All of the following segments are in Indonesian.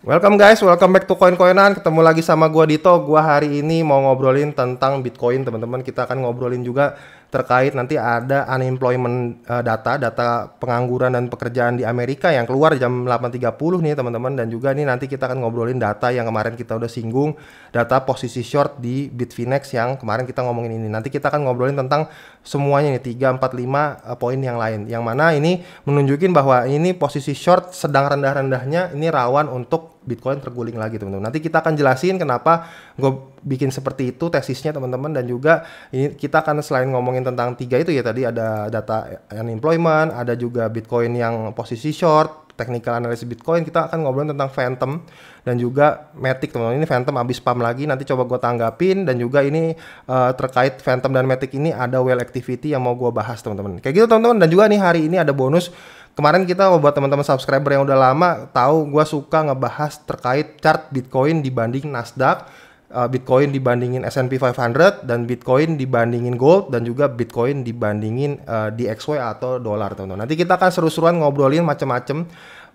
Welcome guys, welcome back to Coin Coinan. Ketemu lagi sama gua Dito. Gua hari ini mau ngobrolin tentang Bitcoin, teman-teman. Kita akan ngobrolin juga terkait nanti ada unemployment eh, data, data pengangguran dan pekerjaan di Amerika yang keluar jam 8.30 nih, teman-teman. Dan juga nih nanti kita akan ngobrolin data yang kemarin kita udah singgung, data posisi short di Bitfinex yang kemarin kita ngomongin ini. Nanti kita akan ngobrolin tentang semuanya nih 3 4 5 uh, poin yang lain. Yang mana ini menunjukin bahwa ini posisi short sedang rendah-rendahnya ini rawan untuk Bitcoin terguling lagi teman-teman. Nanti kita akan jelasin kenapa gue bikin seperti itu tesisnya teman-teman dan juga ini kita akan selain ngomongin tentang tiga itu ya tadi ada data unemployment, ada juga Bitcoin yang posisi short, technical analysis Bitcoin kita akan ngobrol tentang Phantom dan juga Matic teman-teman ini Phantom abis spam lagi nanti coba gue tanggapin dan juga ini uh, terkait Phantom dan Matic ini ada well activity yang mau gue bahas teman-teman kayak gitu teman-teman dan juga nih hari ini ada bonus kemarin kita buat teman-teman subscriber yang udah lama tahu gue suka ngebahas terkait chart Bitcoin dibanding Nasdaq eh, Bitcoin dibandingin S&P 500 dan Bitcoin dibandingin gold dan juga Bitcoin dibandingin uh, eh, DXY atau dolar teman-teman. Nanti kita akan seru-seruan ngobrolin macam-macam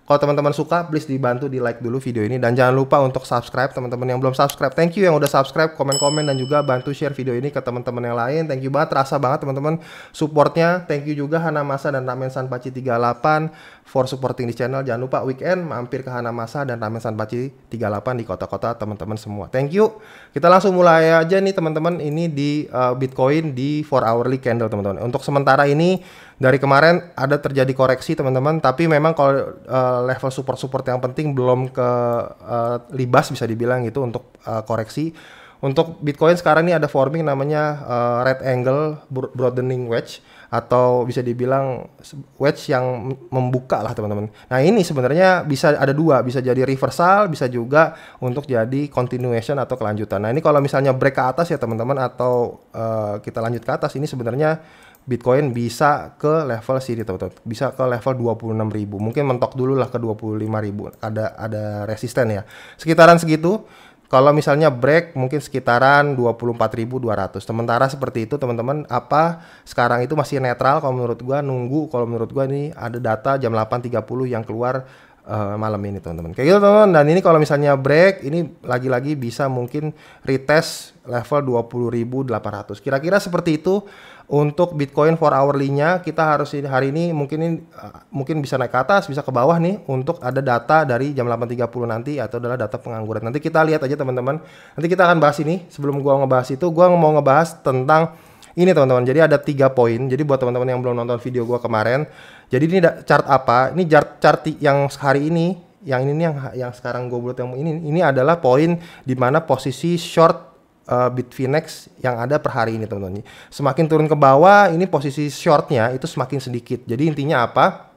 kalau teman-teman suka, please dibantu di like dulu video ini dan jangan lupa untuk subscribe teman-teman yang belum subscribe. Thank you yang udah subscribe, komen-komen dan juga bantu share video ini ke teman-teman yang lain. Thank you banget, rasa banget teman-teman supportnya. Thank you juga Hana Masa dan Ramen Sanpachi 38 for supporting di channel. Jangan lupa weekend mampir ke Hana Masa dan Ramen Sanpachi 38 di kota-kota teman-teman semua. Thank you. Kita langsung mulai aja nih teman-teman. Ini di uh, Bitcoin di 4 hourly candle teman-teman. Untuk sementara ini dari kemarin ada terjadi koreksi teman-teman tapi memang kalau uh, level support-support yang penting belum ke uh, libas bisa dibilang gitu untuk uh, koreksi untuk Bitcoin sekarang ini ada forming namanya uh, red angle broadening wedge atau bisa dibilang wedge yang membuka lah teman-teman. Nah ini sebenarnya bisa ada dua, bisa jadi reversal, bisa juga untuk jadi continuation atau kelanjutan. Nah ini kalau misalnya break ke atas ya teman-teman atau uh, kita lanjut ke atas ini sebenarnya Bitcoin bisa ke level sini teman-teman. Bisa ke level 26.000. Mungkin mentok dulu lah ke 25.000. Ada ada resisten ya. Sekitaran segitu. Kalau misalnya break mungkin sekitaran 24.200. Sementara seperti itu teman-teman, apa sekarang itu masih netral kalau menurut gua nunggu kalau menurut gua ini ada data jam 8.30 yang keluar uh, malam ini teman-teman. Kayak gitu teman-teman. Dan ini kalau misalnya break, ini lagi-lagi bisa mungkin retest level 20.800. Kira-kira seperti itu untuk Bitcoin for hourly-nya kita harus hari ini mungkin ini, eh, mungkin bisa naik ke atas, bisa ke bawah nih untuk ada data dari jam 8.30 nanti atau adalah data pengangguran. Nanti kita lihat aja teman-teman. Nanti kita akan bahas ini. Sebelum gua ngebahas itu, gua mau ngebahas tentang ini teman-teman jadi ada tiga poin jadi buat teman-teman yang belum nonton video gua kemarin jadi ini chart apa ini chart chart yang hari ini yang ini yang yang sekarang gue buat yang ini ini adalah poin di mana posisi short uh, Bitfinex yang ada per hari ini teman-teman. Semakin turun ke bawah, ini posisi shortnya itu semakin sedikit. Jadi intinya apa?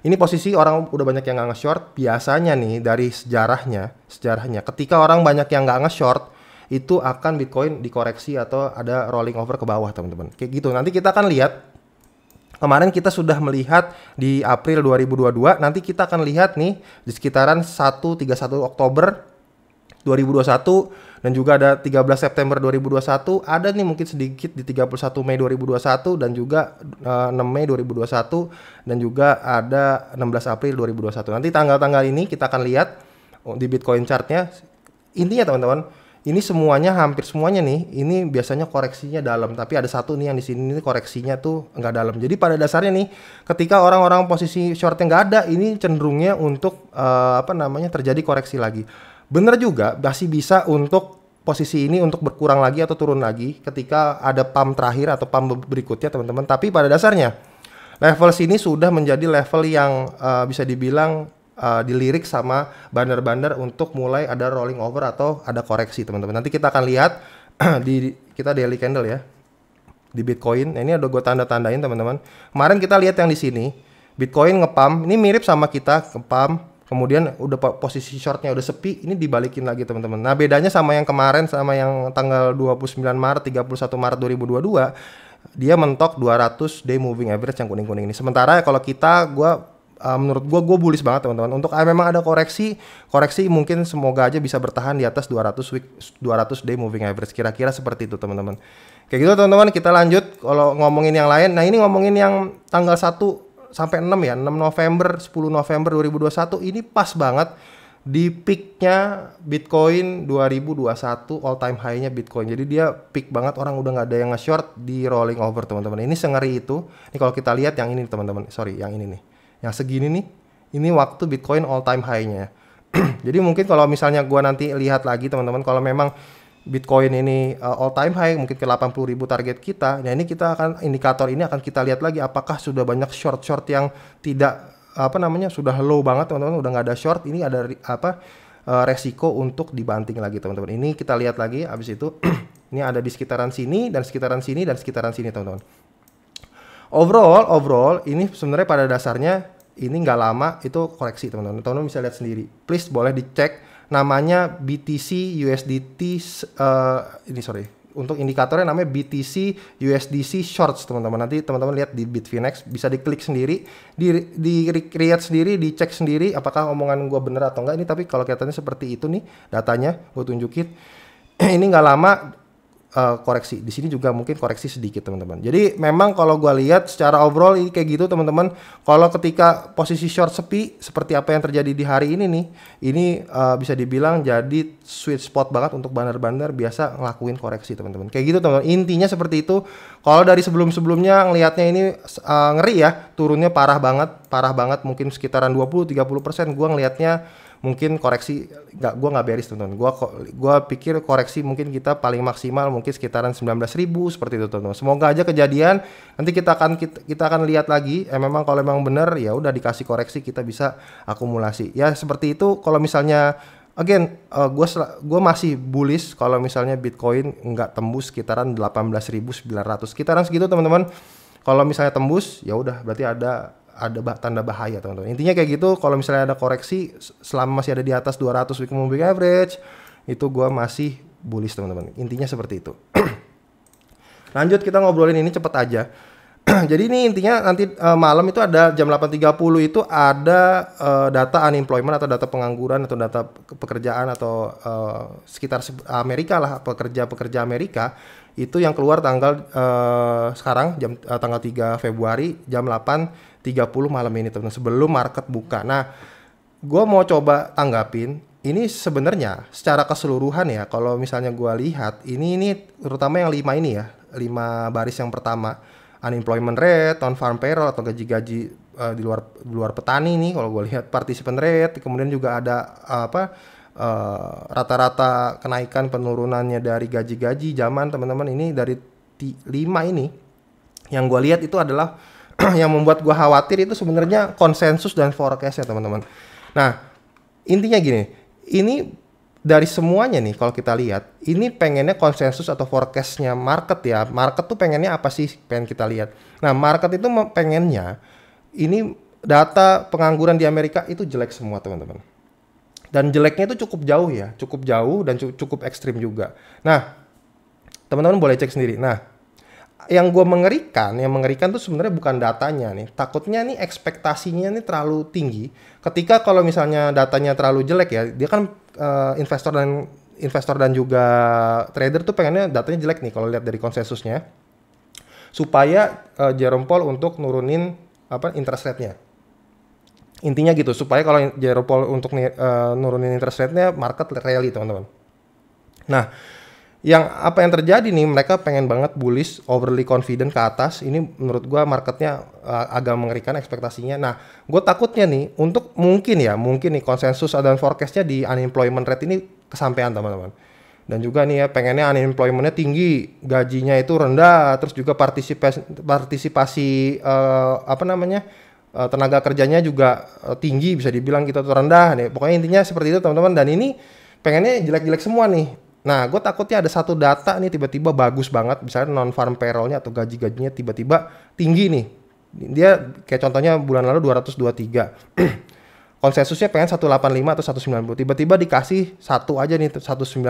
Ini posisi orang udah banyak yang nggak nge-short. Biasanya nih dari sejarahnya, sejarahnya ketika orang banyak yang nggak nge-short, itu akan Bitcoin dikoreksi atau ada rolling over ke bawah teman-teman. Kayak gitu. Nanti kita akan lihat kemarin kita sudah melihat di April 2022 nanti kita akan lihat nih di sekitaran 131 Oktober 2021 dan juga ada 13 September 2021 ada nih mungkin sedikit di 31 Mei 2021 dan juga uh, eh, 6 Mei 2021 dan juga ada 16 April 2021 nanti tanggal-tanggal ini kita akan lihat oh, di Bitcoin chartnya intinya teman-teman ini semuanya hampir semuanya nih ini biasanya koreksinya dalam tapi ada satu nih yang di sini ini koreksinya tuh nggak dalam jadi pada dasarnya nih ketika orang-orang posisi short yang nggak ada ini cenderungnya untuk uh, apa namanya terjadi koreksi lagi bener juga masih bisa untuk posisi ini untuk berkurang lagi atau turun lagi ketika ada pump terakhir atau pump berikutnya teman-teman. Tapi pada dasarnya level sini sudah menjadi level yang uh, bisa dibilang uh, dilirik sama bandar-bandar untuk mulai ada rolling over atau ada koreksi teman-teman. Nanti kita akan lihat di kita daily candle ya di Bitcoin. Nah, ini ada gue tanda-tandain teman-teman. Kemarin kita lihat yang di sini Bitcoin ngepam. Ini mirip sama kita ngepam kemudian udah posisi shortnya udah sepi ini dibalikin lagi teman-teman nah bedanya sama yang kemarin sama yang tanggal 29 Maret 31 Maret 2022 dia mentok 200 day moving average yang kuning-kuning ini sementara kalau kita gue uh, menurut gue gue bullish banget teman-teman untuk uh, memang ada koreksi koreksi mungkin semoga aja bisa bertahan di atas 200 week 200 day moving average kira-kira seperti itu teman-teman kayak gitu teman-teman kita lanjut kalau ngomongin yang lain nah ini ngomongin yang tanggal 1 sampai 6 ya, 6 November, 10 November 2021 ini pas banget di peaknya Bitcoin 2021 all time high-nya Bitcoin. Jadi dia peak banget orang udah nggak ada yang nge-short di rolling over teman-teman. Ini sengeri itu. Ini kalau kita lihat yang ini teman-teman. Sorry, yang ini nih. Yang segini nih. Ini waktu Bitcoin all time high-nya. Jadi mungkin kalau misalnya gua nanti lihat lagi teman-teman kalau memang Bitcoin ini uh, eh, all time high mungkin ke 80 ribu target kita. Nah ini kita akan indikator ini akan kita lihat lagi apakah sudah banyak short short yang tidak apa namanya sudah low banget teman-teman udah nggak ada short ini ada apa uh, resiko untuk dibanting lagi teman-teman. Ini kita lihat lagi abis itu ini ada di sekitaran sini dan sekitaran sini dan sekitaran sini teman-teman. Overall overall ini sebenarnya pada dasarnya ini nggak lama itu koreksi teman-teman. Teman-teman bisa lihat sendiri. Please boleh dicek namanya BTC USDT uh, eh, ini sorry untuk indikatornya namanya BTC USDC Shorts teman-teman nanti teman-teman lihat di Bitfinex bisa diklik sendiri di di create sendiri dicek sendiri apakah omongan gue bener atau enggak ini tapi kalau kelihatannya seperti itu nih datanya gue tunjukin ini nggak lama uh, koreksi. Di sini juga mungkin koreksi sedikit teman-teman. Jadi memang kalau gue lihat secara overall ini kayak gitu teman-teman. Kalau ketika posisi short sepi seperti apa yang terjadi di hari ini nih, ini uh, bisa dibilang jadi sweet spot banget untuk bandar-bandar biasa ngelakuin koreksi teman-teman. Kayak gitu teman-teman. Intinya seperti itu. Kalau dari sebelum-sebelumnya ngelihatnya ini uh, ngeri ya, turunnya parah banget, parah banget mungkin sekitaran 20-30 persen. Gue ngelihatnya mungkin koreksi nggak gue nggak beris teman-teman gue gue pikir koreksi mungkin kita paling maksimal mungkin sekitaran 19.000 seperti itu teman semoga aja kejadian nanti kita akan kita, kita akan lihat lagi eh, memang kalau memang benar ya udah dikasih koreksi kita bisa akumulasi ya seperti itu kalau misalnya again uh, eh, gue gue masih bullish kalau misalnya Bitcoin nggak tembus sekitaran 18.900 sekitaran segitu teman-teman kalau misalnya tembus ya udah berarti ada ada bah tanda bahaya teman-teman. Intinya kayak gitu kalau misalnya ada koreksi selama masih ada di atas 200 week moving average itu gua masih bullish teman-teman. Intinya seperti itu. Lanjut kita ngobrolin ini cepet aja. Jadi ini intinya nanti uh, malam itu ada jam 8.30 itu ada uh, data unemployment atau data pengangguran atau data pekerjaan atau uh, sekitar Amerika lah pekerja-pekerja Amerika itu yang keluar tanggal uh, sekarang jam uh, tanggal 3 Februari jam 8 30 malam ini teman sebelum market buka. Nah, gue mau coba tanggapin ini sebenarnya secara keseluruhan ya kalau misalnya gue lihat ini ini terutama yang lima ini ya lima baris yang pertama unemployment rate, non farm payroll atau gaji-gaji uh, di luar di luar petani nih kalau gue lihat participant rate kemudian juga ada uh, apa eh, rata-rata uh, rata -rata kenaikan penurunannya dari gaji-gaji zaman teman-teman ini dari lima ini yang gue lihat itu adalah yang membuat gue khawatir itu sebenarnya konsensus dan forecast ya teman-teman. Nah intinya gini, ini dari semuanya nih kalau kita lihat, ini pengennya konsensus atau forecastnya market ya. Market tuh pengennya apa sih? Pengen kita lihat. Nah market itu pengennya ini data pengangguran di Amerika itu jelek semua teman-teman. Dan jeleknya itu cukup jauh ya, cukup jauh dan cukup ekstrim juga. Nah, teman-teman boleh cek sendiri. Nah, yang gue mengerikan, yang mengerikan tuh sebenarnya bukan datanya nih. Takutnya nih ekspektasinya nih terlalu tinggi. Ketika kalau misalnya datanya terlalu jelek ya, dia kan uh, investor dan investor dan juga trader tuh pengennya datanya jelek nih kalau lihat dari konsensusnya. Supaya uh, Jerome Paul untuk nurunin apa interest rate-nya. Intinya gitu, supaya kalau Jerome Paul untuk uh, nurunin interest rate-nya market rally, teman-teman. Nah, yang apa yang terjadi nih mereka pengen banget bullish overly confident ke atas ini menurut gue marketnya uh, agak mengerikan ekspektasinya nah gue takutnya nih untuk mungkin ya mungkin nih konsensus dan forecastnya di unemployment rate ini kesampaian teman-teman dan juga nih ya pengennya unemploymentnya tinggi gajinya itu rendah terus juga partisipasi partisipasi uh, apa namanya uh, tenaga kerjanya juga uh, tinggi bisa dibilang kita gitu, tuh rendah nih pokoknya intinya seperti itu teman-teman dan ini pengennya jelek-jelek semua nih Nah, gue takutnya ada satu data nih tiba-tiba bagus banget, misalnya non farm payrollnya atau gaji-gajinya tiba-tiba tinggi nih. Dia kayak contohnya bulan lalu 223. Konsensusnya pengen 185 atau 190. Tiba-tiba dikasih satu aja nih 195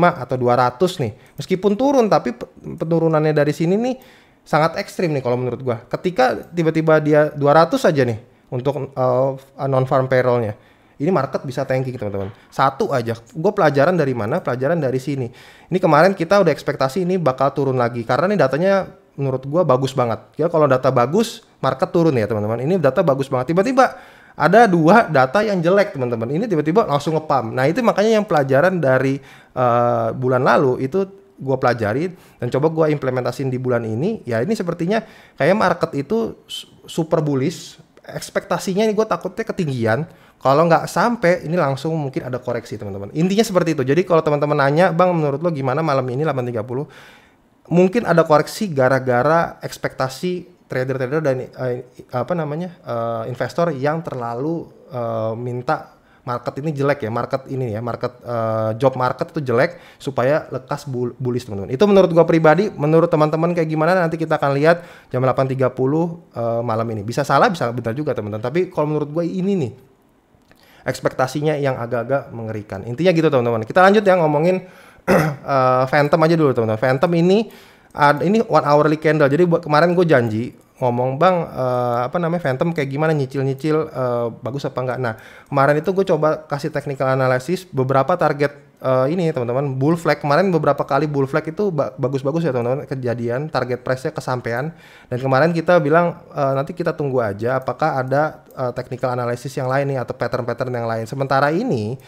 atau 200 nih. Meskipun turun tapi penurunannya dari sini nih sangat ekstrim nih kalau menurut gua. Ketika tiba-tiba dia 200 aja nih untuk uh, eh, non farm payrollnya ini market bisa tanking teman-teman. Satu aja. Gue pelajaran dari mana? Pelajaran dari sini. Ini kemarin kita udah ekspektasi ini bakal turun lagi karena ini datanya menurut gue bagus banget. Ya kalau data bagus, market turun ya teman-teman. Ini data bagus banget. Tiba-tiba ada dua data yang jelek teman-teman. Ini tiba-tiba langsung ngepam. Nah itu makanya yang pelajaran dari uh, bulan lalu itu gue pelajari dan coba gue implementasin di bulan ini ya ini sepertinya kayak market itu super bullish ekspektasinya ini gue takutnya ketinggian kalau nggak sampai, ini langsung mungkin ada koreksi teman-teman. Intinya seperti itu. Jadi kalau teman-teman nanya, Bang menurut lo gimana malam ini 8.30? Mungkin ada koreksi gara-gara ekspektasi trader-trader dan uh, apa namanya uh, investor yang terlalu uh, minta market ini jelek ya market ini ya market uh, job market itu jelek supaya lekas bul bullish teman-teman itu menurut gua pribadi menurut teman-teman kayak gimana nanti kita akan lihat jam 8.30 uh, malam ini bisa salah bisa benar juga teman-teman tapi kalau menurut gue ini nih ekspektasinya yang agak-agak mengerikan. Intinya gitu teman-teman. Kita lanjut ya ngomongin uh, Phantom aja dulu teman-teman. Phantom ini uh, ini one hourly candle. Jadi buat kemarin gue janji ngomong bang uh, apa namanya Phantom kayak gimana nyicil-nyicil uh, bagus apa enggak. Nah kemarin itu gue coba kasih technical analysis beberapa target uh, ini teman-teman bull flag kemarin beberapa kali bull flag itu bagus-bagus ya teman-teman kejadian target price-nya kesampaian dan kemarin kita bilang uh, nanti kita tunggu aja apakah ada uh, technical analysis yang lain nih atau pattern-pattern yang lain sementara ini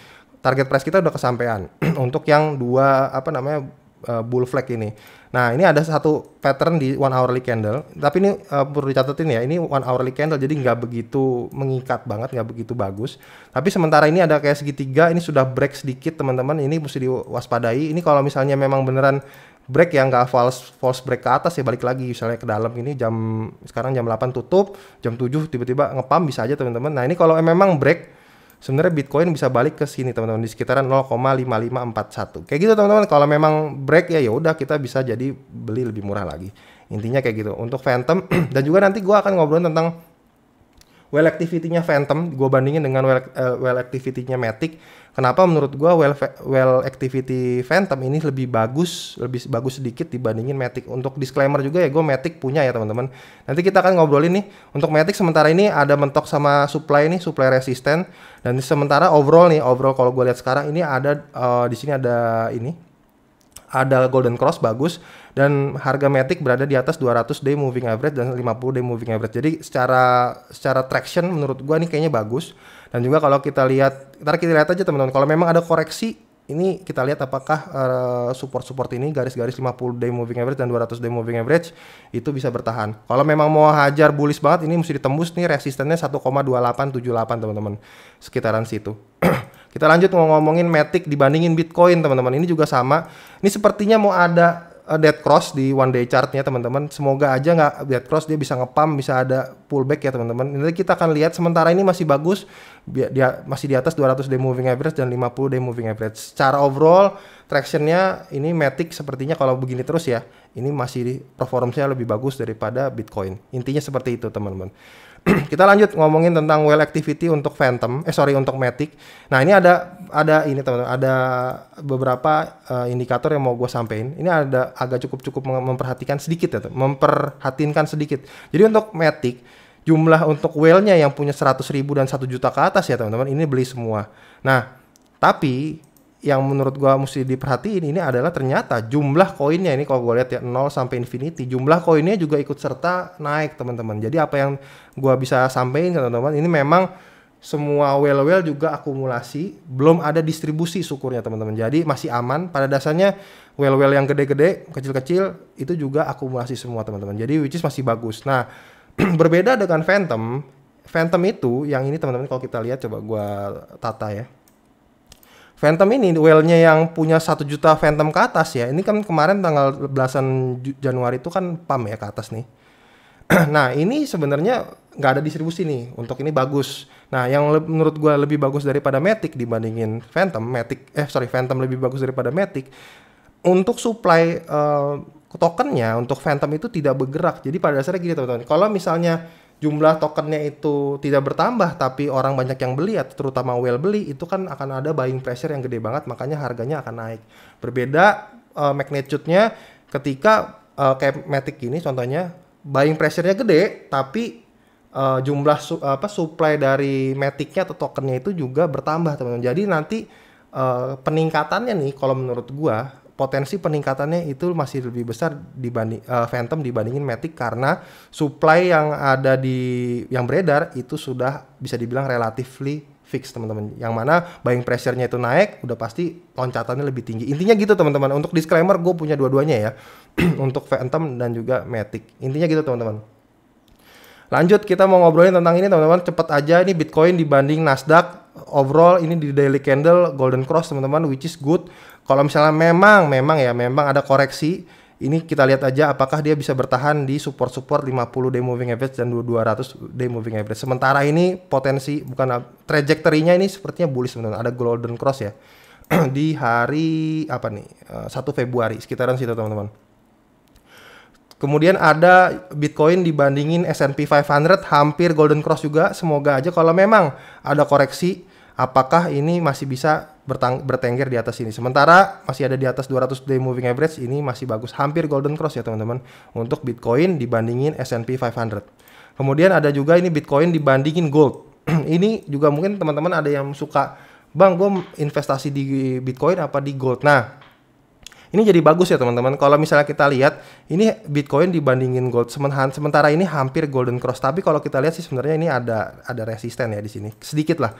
target price kita udah kesampaian untuk yang dua apa namanya uh, bull flag ini Nah, ini ada satu pattern di one hourly candle, tapi ini uh, perlu dicatatin ya, ini one hourly candle jadi nggak begitu mengikat banget, nggak begitu bagus. Tapi sementara ini ada kayak segitiga, ini sudah break sedikit teman-teman, ini mesti diwaspadai. Ini kalau misalnya memang beneran break yang nggak false false break ke atas ya balik lagi misalnya ke dalam ini jam sekarang jam 8 tutup, jam 7 tiba-tiba ngepam bisa aja teman-teman. Nah, ini kalau memang break sebenarnya Bitcoin bisa balik ke sini teman-teman di sekitaran 0,5541. Kayak gitu teman-teman kalau memang break ya ya udah kita bisa jadi beli lebih murah lagi. Intinya kayak gitu. Untuk Phantom dan juga nanti gua akan ngobrol tentang well activity-nya Phantom gue bandingin dengan well, uh, well activity-nya Matic. Kenapa menurut gue well well activity Phantom ini lebih bagus, lebih bagus sedikit dibandingin Matic. Untuk disclaimer juga ya gue Matic punya ya teman-teman. Nanti kita akan ngobrolin nih untuk Matic sementara ini ada mentok sama supply nih, supply resisten dan sementara overall nih, overall kalau gue lihat sekarang ini ada uh, di sini ada ini ada golden cross bagus dan harga Matic berada di atas 200 day moving average dan 50 day moving average. Jadi secara secara traction menurut gua nih kayaknya bagus. Dan juga kalau kita lihat, ntar kita lihat aja teman-teman kalau memang ada koreksi ini kita lihat apakah eh, support-support uh, ini garis-garis 50 day moving average dan 200 day moving average itu bisa bertahan. Kalau memang mau hajar bullish banget ini mesti ditembus nih resistennya 1,2878 teman-teman sekitaran situ. Kita lanjut mau ngomongin Matic dibandingin Bitcoin teman-teman. Ini juga sama. Ini sepertinya mau ada eh, dead cross di one day chartnya teman-teman. Semoga aja nggak dead cross dia bisa ngepam, bisa ada pullback ya teman-teman. Nanti kita akan lihat sementara ini masih bagus. Dia masih di atas 200 day moving average dan 50 day moving average. Secara overall tractionnya ini Matic sepertinya kalau begini terus ya. Ini masih performance-nya lebih bagus daripada Bitcoin. Intinya seperti itu teman-teman. kita lanjut ngomongin tentang well activity untuk Phantom, eh sorry untuk Matic. Nah ini ada ada ini teman-teman, ada beberapa uh, indikator yang mau gue sampaikan. Ini ada agak cukup-cukup memperhatikan sedikit ya, tuh. memperhatinkan sedikit. Jadi untuk Matic, jumlah untuk wellnya yang punya 100 ribu dan satu juta ke atas ya teman-teman, ini beli semua. Nah tapi yang menurut gua mesti diperhatiin ini adalah ternyata jumlah koinnya ini kalau gua lihat ya 0 sampai infinity jumlah koinnya juga ikut serta naik teman-teman. Jadi apa yang gua bisa sampaikan teman-teman ini memang semua well-well juga akumulasi, belum ada distribusi syukurnya teman-teman. Jadi masih aman. Pada dasarnya well-well yang gede-gede, kecil-kecil itu juga akumulasi semua teman-teman. Jadi which is masih bagus. Nah, berbeda dengan Phantom, Phantom itu yang ini teman-teman kalau kita lihat coba gua tata ya. Phantom ini whale-nya yang punya satu juta Phantom ke atas ya. Ini kan kemarin tanggal belasan Januari itu kan pam ya ke atas nih. nah ini sebenarnya nggak ada distribusi nih untuk ini bagus. Nah yang menurut gue lebih bagus daripada Matic dibandingin Phantom, Matic eh sorry Phantom lebih bagus daripada Matic. Untuk supply uh, tokennya untuk Phantom itu tidak bergerak. Jadi pada dasarnya gini teman-teman. Kalau misalnya jumlah tokennya itu tidak bertambah tapi orang banyak yang beli atau terutama whale beli itu kan akan ada buying pressure yang gede banget makanya harganya akan naik. Berbeda uh, magnitude-nya ketika uh, kayak Matic ini contohnya buying pressure-nya gede tapi uh, jumlah su apa supply dari Matic-nya atau tokennya itu juga bertambah teman-teman. Jadi nanti uh, peningkatannya nih kalau menurut gua potensi peningkatannya itu masih lebih besar dibanding uh, Phantom dibandingin Matic karena supply yang ada di yang beredar itu sudah bisa dibilang relatively fix teman-teman. Yang mana buying pressure-nya itu naik, udah pasti loncatannya lebih tinggi. Intinya gitu teman-teman. Untuk disclaimer gue punya dua-duanya ya. untuk Phantom dan juga Matic. Intinya gitu teman-teman. Lanjut kita mau ngobrolin tentang ini teman-teman cepat aja ini Bitcoin dibanding Nasdaq overall ini di daily candle golden cross teman-teman which is good kalau misalnya memang memang ya memang ada koreksi, ini kita lihat aja apakah dia bisa bertahan di support-support 50 day moving average dan 200 day moving average. Sementara ini potensi bukan trajektorinya ini sepertinya bullish sebenarnya ada golden cross ya di hari apa nih 1 eh, Februari sekitaran situ teman-teman. Kemudian ada Bitcoin dibandingin S&P 500 hampir golden cross juga. Semoga aja kalau memang ada koreksi apakah ini masih bisa bertang bertengger di atas ini. Sementara masih ada di atas 200 day moving average ini masih bagus, hampir golden cross ya teman-teman untuk Bitcoin dibandingin S&P 500. Kemudian ada juga ini Bitcoin dibandingin gold. ini juga mungkin teman-teman ada yang suka, "Bang, gue investasi di Bitcoin apa di gold?" Nah, ini jadi bagus ya teman-teman. Kalau misalnya kita lihat ini Bitcoin dibandingin gold sementara ini hampir golden cross. Tapi kalau kita lihat sih sebenarnya ini ada ada resisten ya di sini. Sedikit lah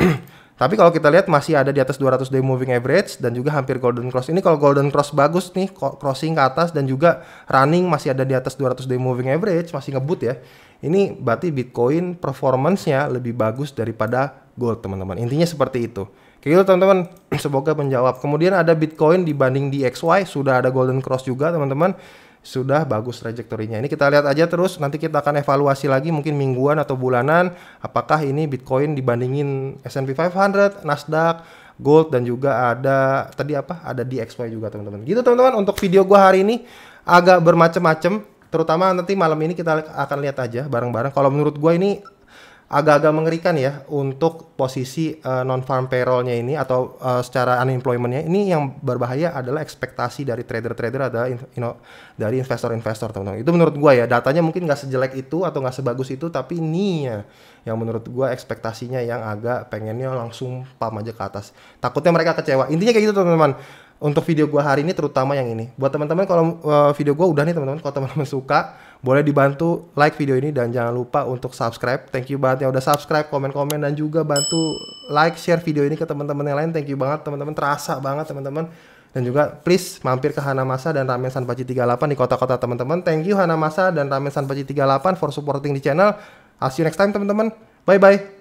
Tapi kalau kita lihat masih ada di atas 200 day moving average dan juga hampir golden cross. Ini kalau golden cross bagus nih crossing ke atas dan juga running masih ada di atas 200 day moving average, masih ngebut ya. Ini berarti Bitcoin performance-nya lebih bagus daripada gold, teman-teman. Intinya seperti itu. Kayak gitu teman-teman, semoga menjawab. Kemudian ada Bitcoin dibanding DXY, sudah ada golden cross juga, teman-teman sudah bagus trajektorinya. Ini kita lihat aja terus nanti kita akan evaluasi lagi mungkin mingguan atau bulanan apakah ini Bitcoin dibandingin S&P 500, Nasdaq, Gold dan juga ada tadi apa? Ada DXY juga teman-teman. Gitu teman-teman untuk video gua hari ini agak bermacam-macam terutama nanti malam ini kita akan lihat aja bareng-bareng kalau menurut gue ini agak-agak mengerikan ya untuk posisi uh, eh, non farm payrollnya ini atau uh, secara unemploymentnya ini yang berbahaya adalah ekspektasi dari trader-trader ada you know, dari investor-investor teman-teman itu menurut gue ya datanya mungkin nggak sejelek itu atau nggak sebagus itu tapi ini ya yang menurut gue ekspektasinya yang agak pengennya langsung pam aja ke atas takutnya mereka kecewa intinya kayak gitu teman-teman untuk video gue hari ini terutama yang ini buat teman-teman kalau uh, video gue udah nih teman-teman kalau teman-teman suka boleh dibantu like video ini dan jangan lupa untuk subscribe. Thank you banget yang udah subscribe, komen-komen dan juga bantu like, share video ini ke teman-teman yang lain. Thank you banget teman-teman, terasa banget teman-teman. Dan juga please mampir ke Hana masa dan Ramen Sanpachi 38 di kota-kota teman-teman. Thank you Hana masa dan Ramen Sanpachi 38 for supporting di channel. I'll see you next time teman-teman. Bye-bye.